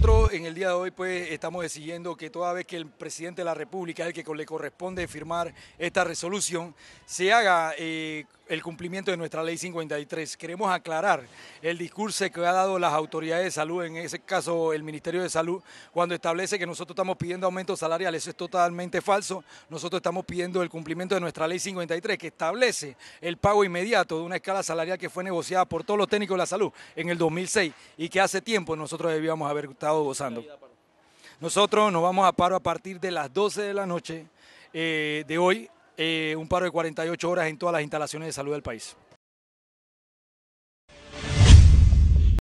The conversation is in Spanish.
nosotros en el día de hoy pues estamos decidiendo que toda vez que el presidente de la República, el que le corresponde firmar esta resolución, se haga eh, el cumplimiento de nuestra ley 53. Queremos aclarar el discurso que ha dado las autoridades de salud, en ese caso el Ministerio de Salud, cuando establece que nosotros estamos pidiendo aumentos salariales. Eso es totalmente falso. Nosotros estamos pidiendo el cumplimiento de nuestra ley 53, que establece el pago inmediato de una escala salarial que fue negociada por todos los técnicos de la salud en el 2006 y que hace tiempo nosotros debíamos haber estado gozando. Nosotros nos vamos a paro a partir de las 12 de la noche eh, de hoy eh, un paro de 48 horas en todas las instalaciones de salud del país.